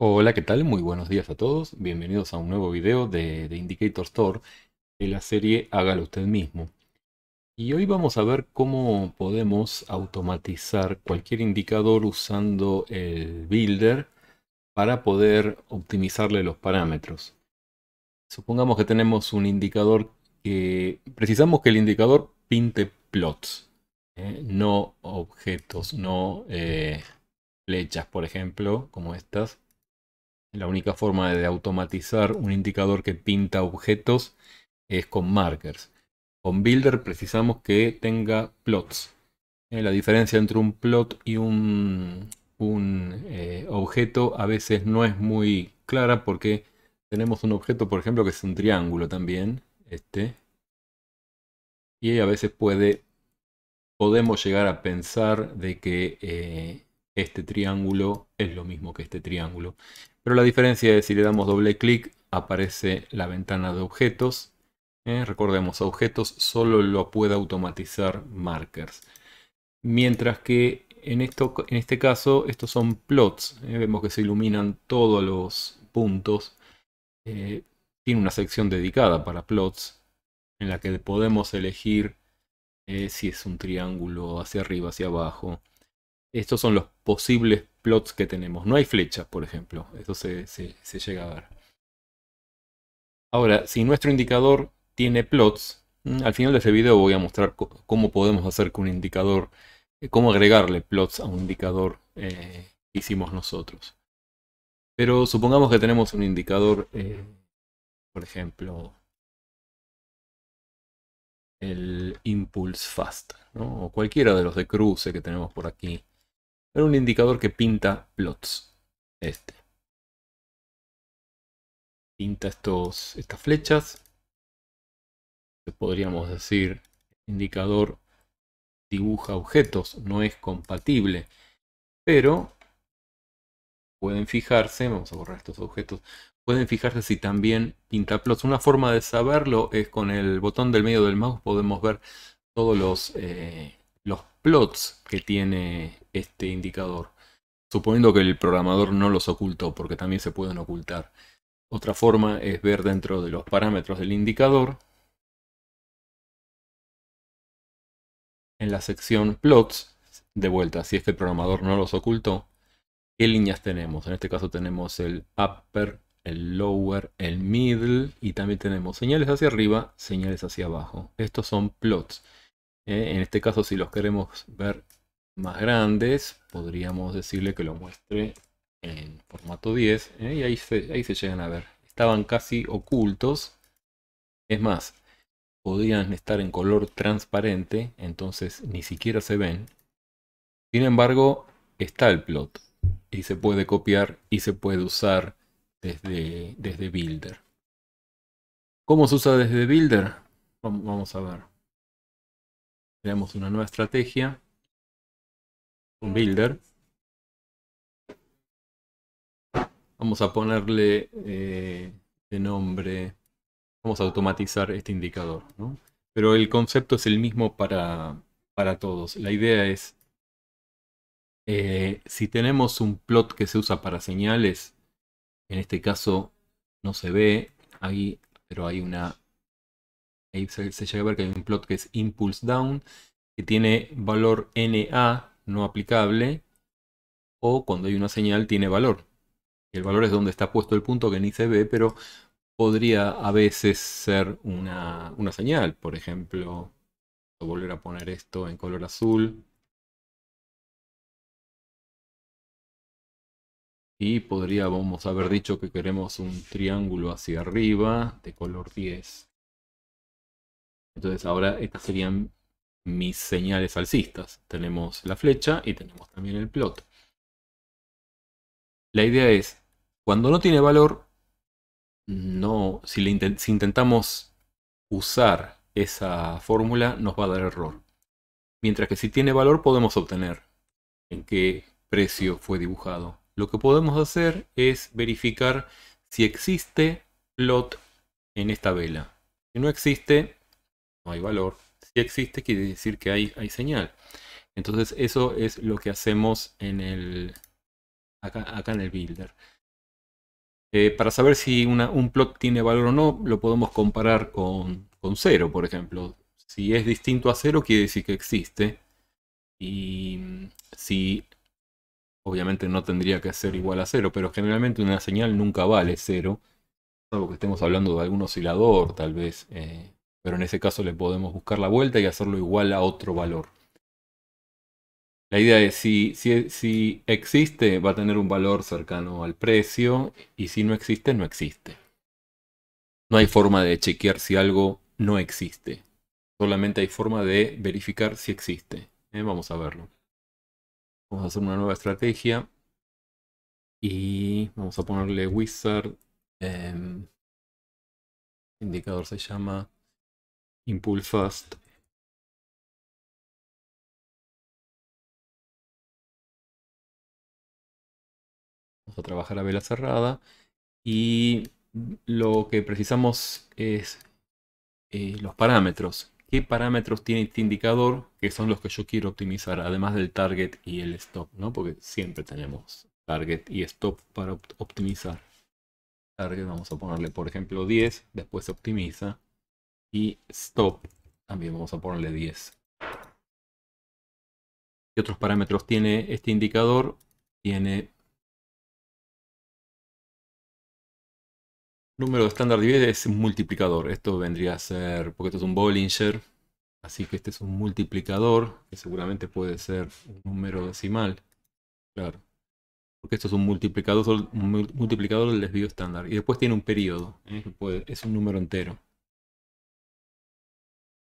Hola, ¿qué tal? Muy buenos días a todos. Bienvenidos a un nuevo video de, Indicator Store de la serie Hágalo usted mismo. Y hoy vamos a ver cómo podemos automatizar cualquier indicador usando el Builder para poder optimizarle los parámetros. Supongamos que tenemos un indicador que... Precisamos que el indicador pinte plots, ¿eh? no objetos, no eh, flechas, por ejemplo, como estas la única forma de automatizar un indicador que pinta objetos es con markers. Con Builder precisamos que tenga plots. Eh, la diferencia entre un plot y un, eh, objeto a veces no es muy clara porque tenemos un objeto, por ejemplo, que es un triángulo también. Este, y a veces puede, podemos llegar a pensar de que eh, este triángulo es lo mismo que este triángulo. Pero la diferencia es si le damos doble clic aparece la ventana de objetos. ¿eh? recordemos, objetos solo lo puede automatizar markers. Mientras que en, esto, en este caso estos son plots. ¿eh? vemos que se iluminan todos los puntos. Eh, tiene una sección dedicada para plots en la que podemos elegir si es un triángulo hacia arriba, hacia abajo estos son los posibles plots que tenemos. No hay flechas, por ejemplo. Eso se, llega a ver. Ahora, si nuestro indicador tiene plots, mm, al final de este video voy a mostrar cómo podemos hacer con un indicador, eh, cómo agregarle plots a un indicador eh, que hicimos nosotros. Pero supongamos que tenemos un indicador, eh, por ejemplo, el impulse fast, o cualquiera de los de cruce que tenemos por aquí un indicador que pinta plots. Este. Pinta estos, estas flechas. Podríamos decir, indicador dibuja objetos, no es compatible. Pero pueden fijarse, vamos a borrar estos objetos, pueden fijarse si también pinta plots. Una forma de saberlo es con el botón del medio del mouse podemos ver todos los... Eh, los plots que tiene este indicador, suponiendo que el programador no los ocultó, porque también se pueden ocultar. Otra forma es ver dentro de los parámetros del indicador, en la sección plots, de vuelta, si es que el programador no los ocultó, ¿qué líneas tenemos? En este caso tenemos el upper, el lower, el middle y también tenemos señales hacia arriba, señales hacia abajo. Estos son plots. ¿eh? en este caso, si los queremos ver más grandes, podríamos decirle que lo muestre en formato 10. ¿eh? y ahí se, ahí se llegan a ver. Estaban casi ocultos. Es más, podían estar en color transparente, entonces ni siquiera se ven. Sin embargo, está el plot y se puede copiar y se puede usar desde, desde Builder. ¿Cómo se usa desde Builder? Vamos a ver creamos una nueva estrategia, un builder. Vamos a ponerle eh, de nombre, vamos a automatizar este indicador. Pero el concepto es el mismo para, para todos. La idea es, eh, si tenemos un plot que se usa para señales, en este caso no se ve ahí, pero hay una ahí se, llega a ver que hay un plot que es impulse down, que tiene valor NA no aplicable, o cuando hay una señal tiene valor. El valor es donde está puesto el punto que ni se ve, pero podría a veces ser una, una señal. Por ejemplo, volver a poner esto en color azul. Y podríamos haber dicho que queremos un triángulo hacia arriba de color 10. Entonces ahora estas serían mis señales alcistas. Tenemos la flecha y tenemos también el plot. La idea es, cuando no tiene valor, no, si, si intentamos usar esa fórmula nos va a dar error. Mientras que si tiene valor podemos obtener en qué precio fue dibujado. Lo que podemos hacer es verificar si existe plot en esta vela. Si no existe, hay valor. Si existe, quiere decir que hay, hay señal. Entonces eso es lo que hacemos en el, acá, acá en el builder. Eh, para saber si una, un plot tiene valor o no, lo podemos comparar con, con 0, por ejemplo. Si es distinto a cero quiere decir que existe. Y si obviamente no tendría que ser igual a cero pero generalmente una señal nunca vale cero Salvo que estemos hablando de algún oscilador, tal vez. Eh, pero en ese caso le podemos buscar la vuelta y hacerlo igual a otro valor. La idea es si, si, existe va a tener un valor cercano al precio y si no existe, no existe. No hay forma de chequear si algo no existe. Solamente hay forma de verificar si existe. ¿eh? Vamos a verlo. Vamos a hacer una nueva estrategia. Y vamos a ponerle wizard. Em, indicador se llama impulsast Vamos a trabajar a vela cerrada y lo que precisamos es eh, los parámetros. ¿Qué parámetros tiene este indicador que son los que yo quiero optimizar? Además del target y el stop, ¿no? Porque siempre tenemos target y stop para optimizar. Target vamos a ponerle por ejemplo 10, después se optimiza y stop, también vamos a ponerle 10. ¿Qué otros parámetros tiene este indicador? Tiene número de estándar divide es un multiplicador. Esto vendría a ser, porque esto es un Bollinger, así que este es un multiplicador, que seguramente puede ser un número decimal. Claro. Porque esto es un multiplicador, del desvío estándar. Y después tiene un periodo, ¿eh? es un número entero.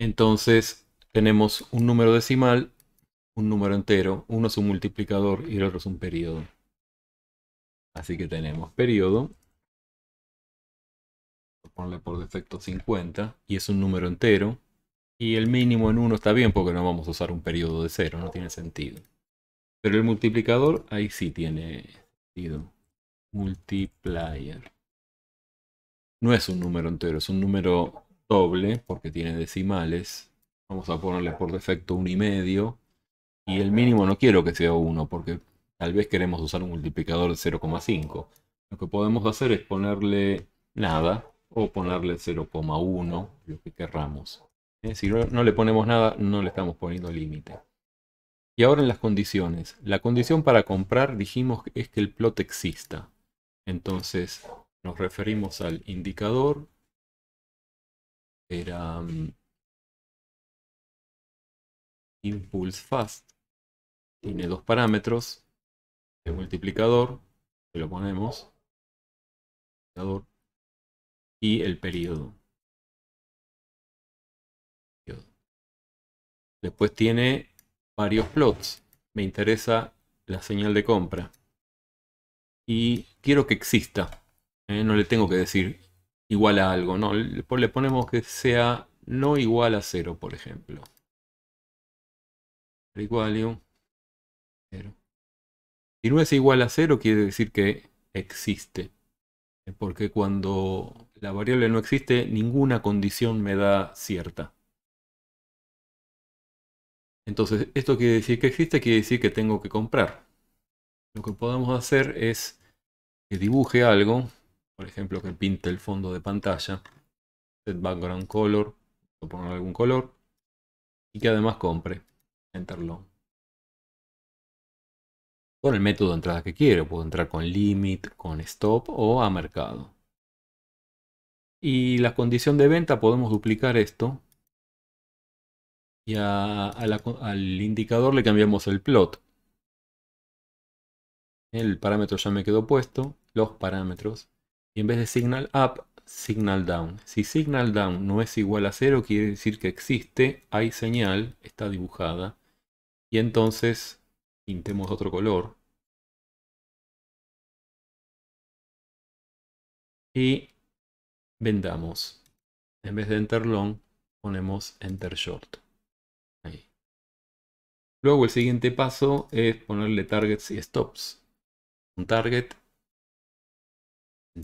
Entonces tenemos un número decimal, un número entero, uno es un multiplicador y el otro es un periodo. Así que tenemos periodo, ponle por defecto 50, y es un número entero. Y el mínimo en 1 está bien porque no vamos a usar un periodo de 0, no tiene sentido. Pero el multiplicador ahí sí tiene sentido. Multiplier. No es un número entero, es un número doble, porque tiene decimales. Vamos a ponerle por defecto un y medio. Y el mínimo no quiero que sea 1, porque tal vez queremos usar un multiplicador de 0,5. Lo que podemos hacer es ponerle nada o ponerle 0,1, lo que querramos. Eh, si no, no le ponemos nada, no le estamos poniendo límite. Y ahora en las condiciones. La condición para comprar dijimos es que el plot exista. Entonces nos referimos al indicador era mm, impulse fast. Tiene dos parámetros, el multiplicador, que lo ponemos, y el periodo. Después tiene varios plots. Me interesa la señal de compra. Y quiero que exista. ¿eh? No le tengo que decir igual a algo. No, le ponemos que sea no igual a cero. por ejemplo. a Cero. Si no es igual a cero. quiere decir que existe. Porque cuando la variable no existe, ninguna condición me da cierta. Entonces, esto quiere decir que existe, quiere decir que tengo que comprar. Lo que podemos hacer es que dibuje algo por ejemplo, que pinte el fondo de pantalla, set background color, o poner algún color, y que además compre, Enterlo. Con el método de entrada que quiero, puedo entrar con limit, con stop o a mercado. Y la condición de venta podemos duplicar esto. Y al indicador le cambiamos el plot. El parámetro ya me quedó puesto, los parámetros. Y en vez de signal up, signal down. Si signal down no es igual a cero, quiere decir que existe, hay señal, está dibujada. Y entonces pintemos otro color. Y vendamos. En vez de enter long, ponemos enter short. Luego el siguiente paso es ponerle targets y stops. Un target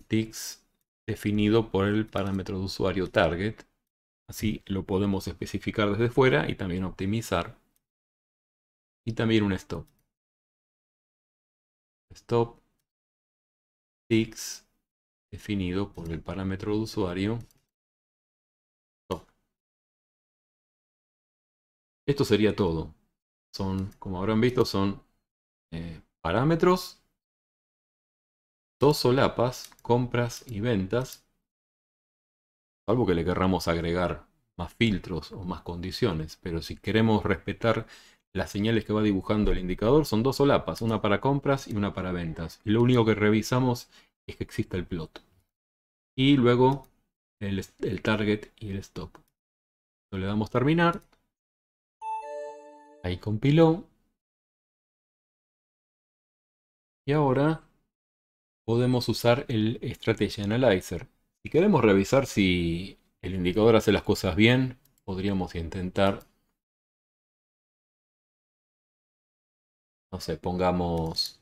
ticks definido por el parámetro de usuario target. Así lo podemos especificar desde fuera y también optimizar. Y también un stop. Stop ticks definido por el parámetro de usuario stop. Esto sería todo. Son, como habrán visto, son eh, parámetros dos solapas, compras y ventas, salvo que le querramos agregar más filtros o más condiciones, pero si queremos respetar las señales que va dibujando el indicador son dos solapas, una para compras y una para ventas. Y lo único que revisamos es que exista el plot. Y luego el, target y el stop. le damos terminar. Ahí compiló. Y ahora podemos usar el Strategy Analyzer. Si queremos revisar si el indicador hace las cosas bien, podríamos intentar, no sé, pongamos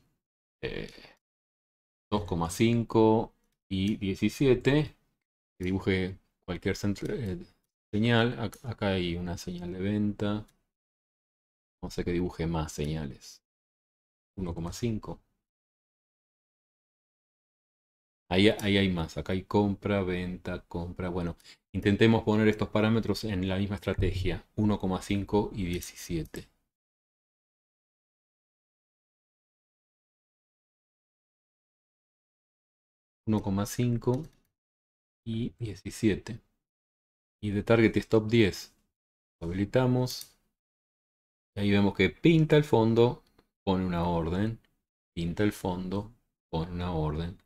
2,5 eh, y 17, que dibuje cualquier eh, señal, acá, acá hay una señal de venta, vamos a que dibuje más señales, 1,5. Ahí, hay más, acá hay compra, venta, compra. Bueno, intentemos poner estos parámetros en la misma estrategia, 1,5 y 17. ...1,5 y 17. Y de target y stop 10. Lo habilitamos. Ahí vemos que pinta el fondo, pone una orden. Pinta el fondo, pone una orden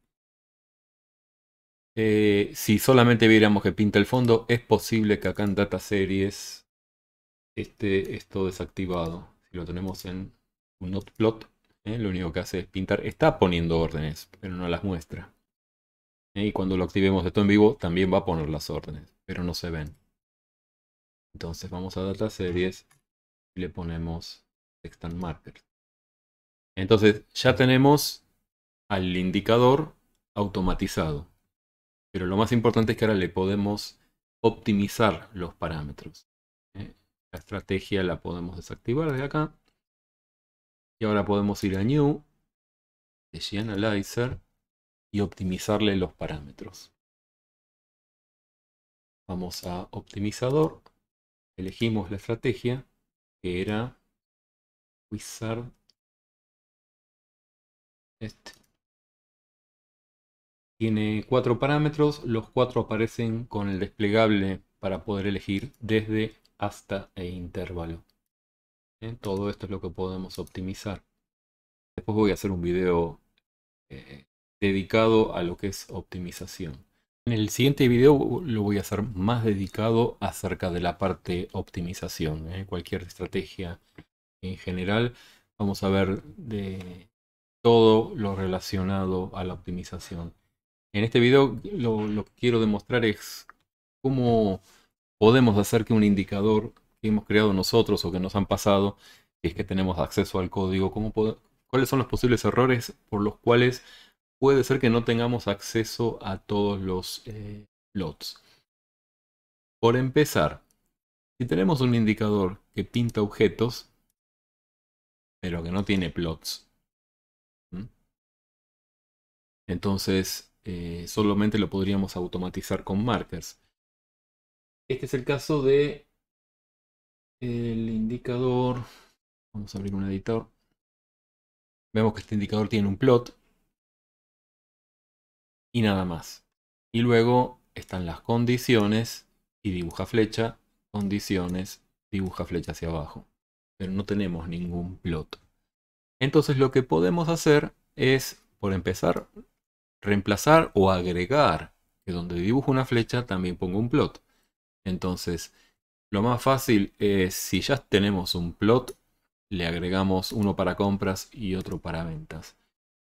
eh, si solamente viéramos que pinta el fondo, es posible que acá en Data Series esté esto desactivado. Si lo tenemos en un not plot, eh, lo único que hace es pintar. Está poniendo órdenes, pero no las muestra. Eh, y cuando lo activemos esto en vivo, también va a poner las órdenes, pero no se ven. Entonces vamos a Data Series y le ponemos Text and Marker. Entonces ya tenemos al indicador automatizado. Pero lo más importante es que ahora le podemos optimizar los parámetros. ¿eh? La estrategia la podemos desactivar de acá. Y ahora podemos ir a New, de Analyzer, y optimizarle los parámetros. Vamos a optimizador, elegimos la estrategia, que era Wizard. Este. Tiene cuatro parámetros, los cuatro aparecen con el desplegable para poder elegir desde, hasta e intervalo. Todo esto es lo que podemos optimizar. Después voy a hacer un video eh, dedicado a lo que es optimización. En el siguiente video lo voy a hacer más dedicado acerca de la parte optimización, ¿eh? cualquier estrategia en general. Vamos a ver de todo lo relacionado a la optimización. En este video lo, que quiero demostrar es cómo podemos hacer que un indicador que hemos creado nosotros o que nos han pasado, es que tenemos acceso al código, cuáles son los posibles errores por los cuales puede ser que no tengamos acceso a todos los plots. Eh, por empezar, si tenemos un indicador que pinta objetos, pero que no tiene plots, entonces eh, solamente lo podríamos automatizar con markers. Este es el caso de el indicador. Vamos a abrir un editor. Vemos que este indicador tiene un plot. Y nada más. Y luego están las condiciones y dibuja flecha, condiciones, dibuja flecha hacia abajo. Pero no tenemos ningún plot. Entonces lo que podemos hacer es, por empezar, reemplazar o agregar, que donde dibujo una flecha también pongo un plot. Entonces, lo más fácil es, si ya tenemos un plot, le agregamos uno para compras y otro para ventas.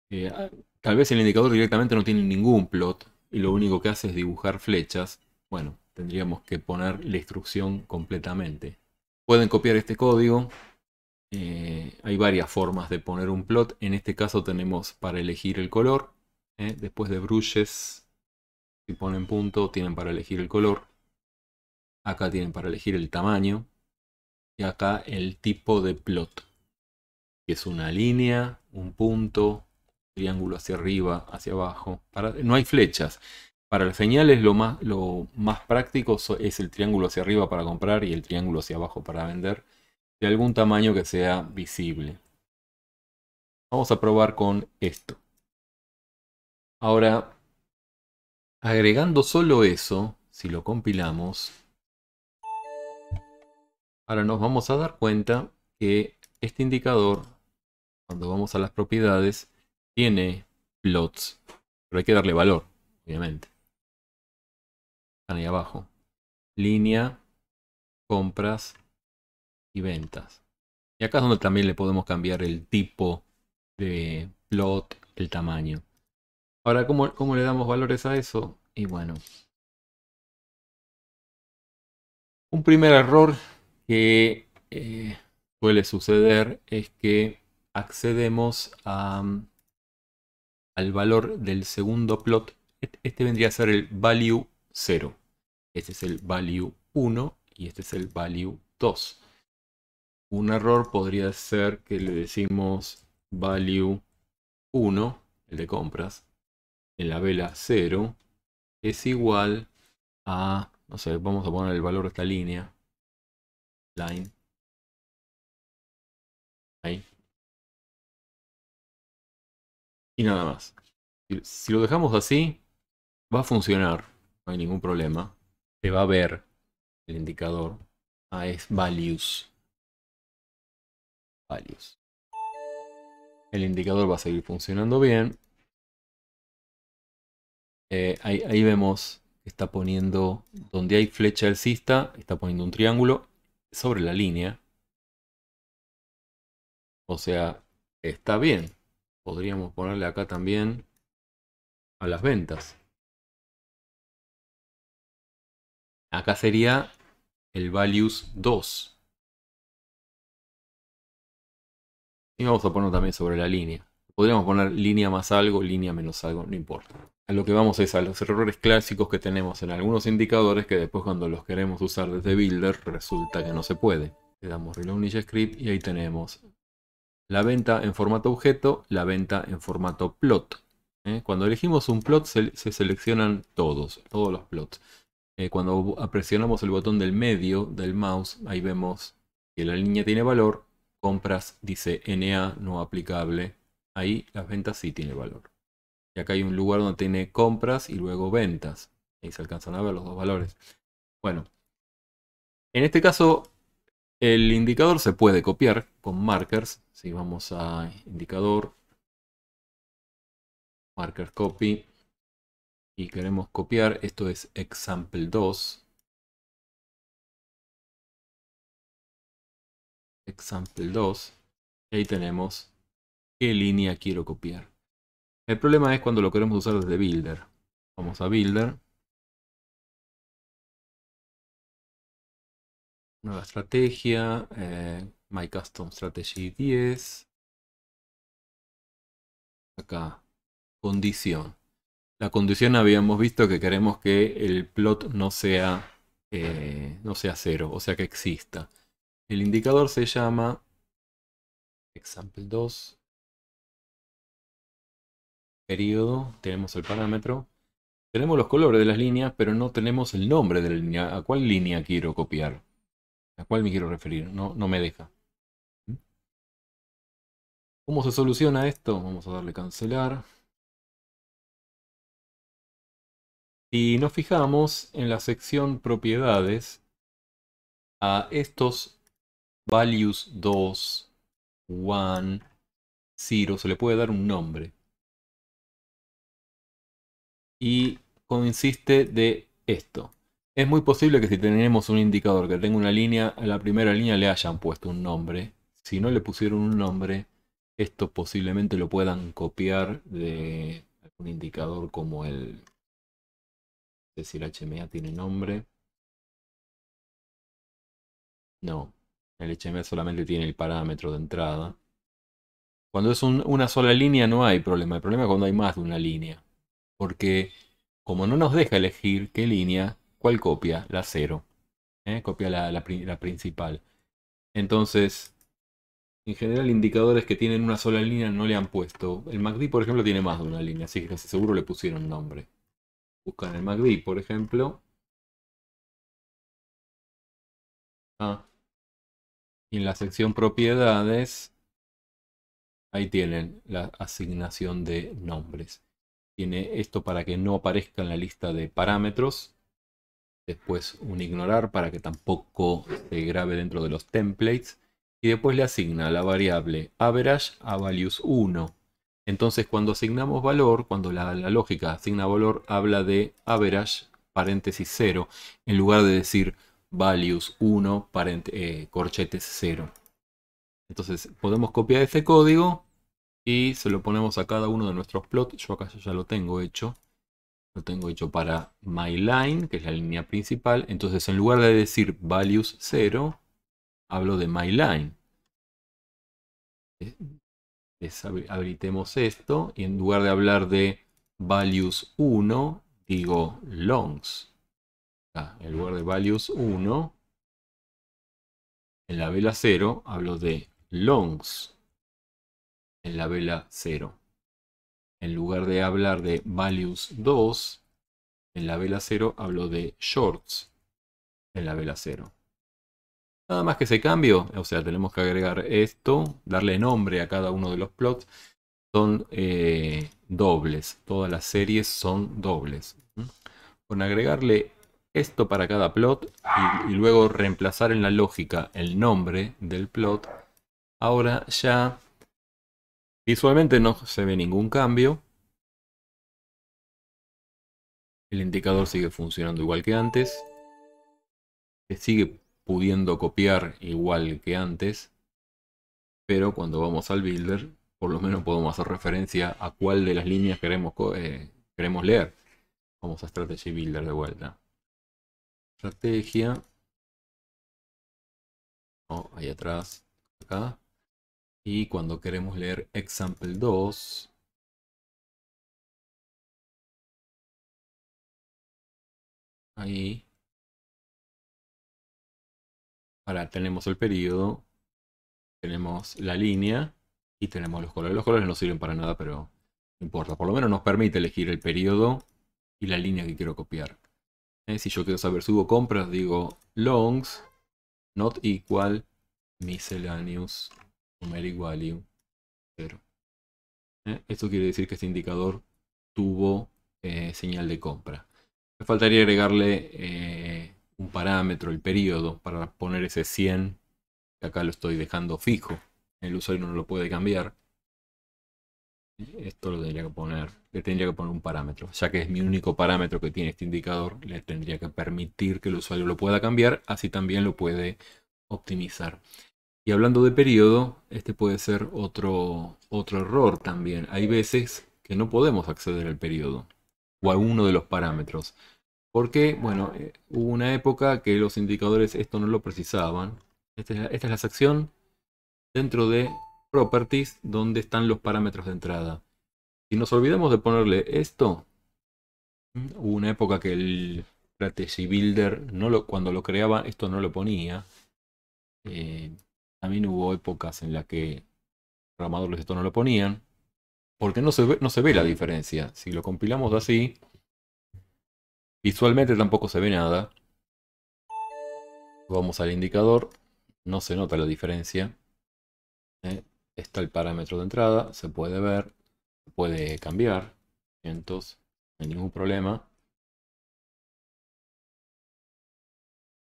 Eh, ah, tal vez el indicador directamente no tiene ningún plot y lo único que hace es dibujar flechas. Bueno, tendríamos que poner la instrucción completamente. Pueden copiar este código. Eh, hay varias formas de poner un plot. En este caso tenemos para elegir el color ¿eh? Después de brushes, si ponen punto, tienen para elegir el color. Acá tienen para elegir el tamaño. Y acá el tipo de plot. Que es una línea, un punto, triángulo hacia arriba, hacia abajo. Para, no hay flechas. Para las señales lo lo más práctico es el triángulo hacia arriba para comprar y el triángulo hacia abajo para vender. De algún tamaño que sea visible. Vamos a probar con esto. Ahora, agregando solo eso, si lo compilamos, ahora nos vamos a dar cuenta que este indicador, cuando vamos a las propiedades, tiene plots, pero hay que darle valor, obviamente. Están ahí abajo. Línea, compras y ventas. Y acá es donde también le podemos cambiar el tipo de plot, el tamaño. Ahora, ¿cómo, le damos valores a eso? Y bueno. Un primer error que eh, suele suceder es que accedemos mm, al valor del segundo plot. Este, este vendría a ser el value 0. Este es el value 1 y este es el value 2. Un error podría ser que le decimos value 1, el de compras, en la vela 0 es igual a, no sé, vamos a poner el valor de esta línea, line, ahí, y nada más. Si lo dejamos así, va a funcionar, no hay ningún problema, se va a ver el indicador, A ah, es values, values. El indicador va a seguir funcionando bien. Eh, ahí, vemos que está poniendo, donde hay flecha alcista, está poniendo un triángulo sobre la línea. O sea, está bien. Podríamos ponerle acá también a las ventas. Acá sería el values 2. Y vamos a poner también sobre la línea. Podríamos poner línea más algo, línea menos algo, no importa. A lo que vamos es a los errores clásicos que tenemos en algunos indicadores que después cuando los queremos usar desde Builder resulta que no se puede. Le damos Reload Ninja Script y ahí tenemos la venta en formato objeto, la venta en formato plot. ¿eh? Cuando elegimos un plot se, seleccionan todos, todos los plots. Eh, cuando presionamos el botón del medio del mouse, ahí vemos que la línea tiene valor, compras dice NA no aplicable, ahí las ventas sí tienen valor. Y acá hay un lugar donde tiene compras y luego ventas. Ahí se alcanzan a ver los dos valores. Bueno, en este caso el indicador se puede copiar con markers. Si vamos a indicador, Markers copy y queremos copiar, esto es example 2. Example 2. Y ahí tenemos qué línea quiero copiar. El problema es cuando lo queremos usar desde Builder. Vamos a Builder. Nueva estrategia. Eh, My Custom Strategy 10. Acá. Condición. La condición habíamos visto que queremos que el plot no sea, eh, no sea cero, o sea que exista. El indicador se llama example 2 periodo, tenemos el parámetro, tenemos los colores de las líneas, pero no tenemos el nombre de la línea. ¿A cuál línea quiero copiar? ¿A cuál me quiero referir? No, no me deja. ¿Mm? ¿Cómo se soluciona esto? Vamos a darle cancelar. Y nos fijamos en la sección propiedades, a estos values 2, 1, 0, se le puede dar un nombre y consiste de esto. Es muy posible que si tenemos un indicador que tenga una línea, a la primera línea le hayan puesto un nombre. Si no le pusieron un nombre, esto posiblemente lo puedan copiar de algún indicador como el... No sé si el HMA tiene nombre. No, el HMA solamente tiene el parámetro de entrada. Cuando es una sola línea no hay problema. El problema es cuando hay más de una línea porque como no nos deja elegir qué línea, ¿cuál copia? La cero ¿eh? Copia la, principal. Entonces, en general, indicadores que tienen una sola línea no le han puesto. El MACD, por ejemplo, tiene más de una línea, así que seguro le pusieron nombre. Buscan el MACD, por ejemplo. Ah. Y en la sección propiedades, ahí tienen la asignación de nombres tiene esto para que no aparezca en la lista de parámetros. Después un ignorar para que tampoco se grabe dentro de los templates. Y después le asigna la variable average a values 1. Entonces cuando asignamos valor, cuando la, lógica asigna valor, habla de average paréntesis 0. En lugar de decir values 1 eh, corchetes 0. Entonces podemos copiar este código y se lo ponemos a cada uno de nuestros plots. Yo acá ya lo tengo hecho. Lo tengo hecho para my line, que es la línea principal. Entonces, en lugar de decir values 0, hablo de my line. esto y en lugar de hablar de values 1, digo longs. Ah, en lugar de values 1, en la vela 0 hablo de longs en la vela 0. En lugar de hablar de values 2, en la vela 0 hablo de shorts en la vela 0. Nada más que ese cambio, o sea, tenemos que agregar esto, darle nombre a cada uno de los plots. Son eh, dobles, todas las series son dobles. Con agregarle esto para cada plot y luego reemplazar en la lógica el nombre del plot, ahora ya Visualmente no se ve ningún cambio. El indicador sigue funcionando igual que antes. Se sigue pudiendo copiar igual que antes. Pero cuando vamos al builder, por lo menos podemos hacer referencia a cuál de las líneas queremos, eh, leer. Vamos a Strategy Builder de vuelta. Estrategia. Oh, ahí atrás. Acá. Y cuando queremos leer example 2, ahí, ahora tenemos el periodo, tenemos la línea y tenemos los colores. Los colores no sirven para nada, pero no importa. Por lo menos nos permite elegir el periodo y la línea que quiero copiar. Eh, si yo quiero saber subo compras, digo longs not equal miscellaneous cero ¿Eh? Esto quiere decir que este indicador tuvo eh, señal de compra. Me faltaría agregarle eh, un parámetro, el periodo, para poner ese 100, acá lo estoy dejando fijo. El usuario no lo puede cambiar. Esto lo tendría que poner, le tendría que poner un parámetro. Ya que es mi único parámetro que tiene este indicador, le tendría que permitir que el usuario lo pueda cambiar, así también lo puede optimizar. Y hablando de periodo, este puede ser otro, otro error también. Hay veces que no podemos acceder al periodo o a uno de los parámetros. Porque, bueno, eh, hubo una época que los indicadores esto no lo precisaban. Esta es, la, sección dentro de Properties donde están los parámetros de entrada. Si nos olvidamos de ponerle esto, hubo una época que el Strategy Builder, no lo, cuando lo creaba, esto no lo ponía. Eh, también hubo épocas en las que programadores esto no lo ponían, porque no se ve, no se ve la diferencia. Si lo compilamos así, visualmente tampoco se ve nada. Vamos al indicador, no se nota la diferencia. ¿eh? Está el parámetro de entrada, se puede ver, se puede cambiar, entonces, no hay ningún problema.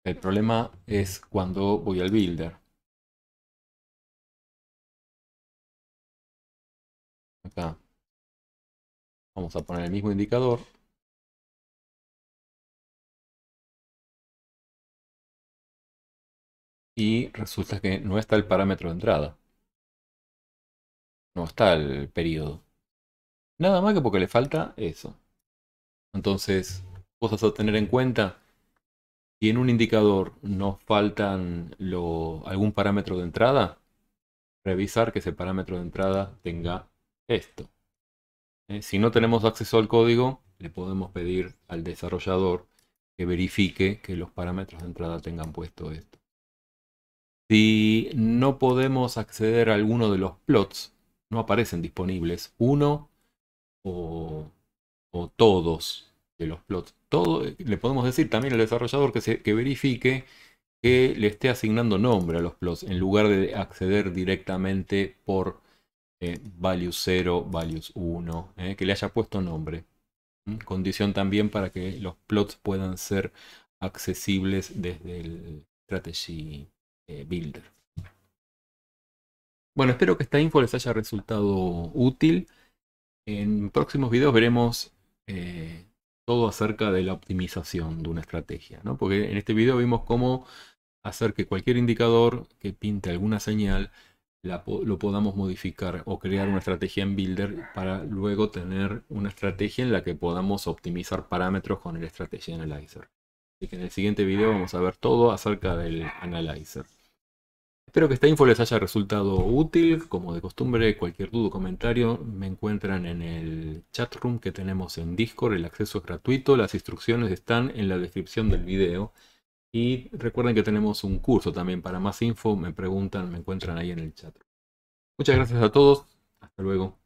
El problema es cuando voy al builder. acá vamos a poner el mismo indicador y resulta que no está el parámetro de entrada. No está el periodo. Nada más que porque le falta eso. Entonces, cosas a tener en cuenta. Si en un indicador nos faltan algún parámetro de entrada, revisar que ese parámetro de entrada tenga esto. Eh, si no tenemos acceso al código, le podemos pedir al desarrollador que verifique que los parámetros de entrada tengan puesto esto. Si no podemos acceder a alguno de los plots, no aparecen disponibles uno o, todos de los plots. Todo, le podemos decir también al desarrollador que, que verifique que le esté asignando nombre a los plots en lugar de acceder directamente por eh, values value 0, values 1, eh, que le haya puesto nombre. Condición también para que los plots puedan ser accesibles desde el Strategy eh, Builder. Bueno, espero que esta info les haya resultado útil. En próximos videos veremos todo acerca de la optimización de una estrategia, ¿no? porque en este video vimos cómo hacer que cualquier indicador que pinte alguna señal lo podamos modificar o crear una estrategia en Builder para luego tener una estrategia en la que podamos optimizar parámetros con el Strategy Analyzer. Así que en el siguiente video vamos a ver todo acerca del Analyzer. Espero que esta info les haya resultado útil. Como de costumbre, cualquier duda o comentario me encuentran en el chat room que tenemos en Discord. El acceso es gratuito. Las instrucciones están en la descripción del video. Y recuerden que tenemos un curso también para más info. Me preguntan, me encuentran ahí en el chat. Muchas gracias a todos. Hasta luego.